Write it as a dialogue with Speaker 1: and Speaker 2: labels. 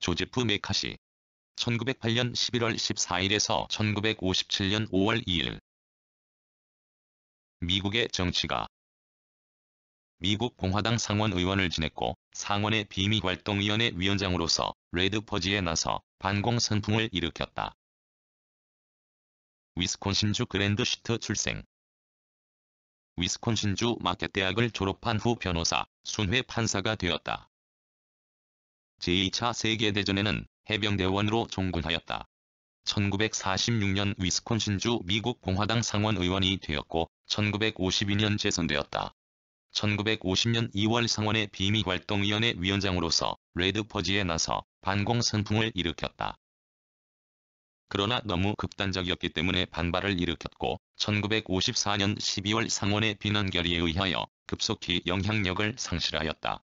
Speaker 1: 조제프 메카시 1908년 11월 14일에서 1957년 5월 2일 미국의 정치가 미국 공화당 상원의원을 지냈고 상원의 비밀활동위원회 위원장으로서 레드퍼지에 나서 반공 선풍을 일으켰다. 위스콘신주 그랜드슈트 출생 위스콘신주 마켓대학을 졸업한 후 변호사, 순회 판사가 되었다. 제2차 세계대전에는 해병대원으로 종군하였다. 1946년 위스콘신주 미국 공화당 상원의원이 되었고 1952년 재선되었다. 1950년 2월 상원의 비밀활동위원회 위원장으로서 레드퍼지에 나서 반공 선풍을 일으켰다. 그러나 너무 극단적이었기 때문에 반발을 일으켰고 1954년 12월 상원의 비난 결의에 의하여 급속히 영향력을 상실하였다.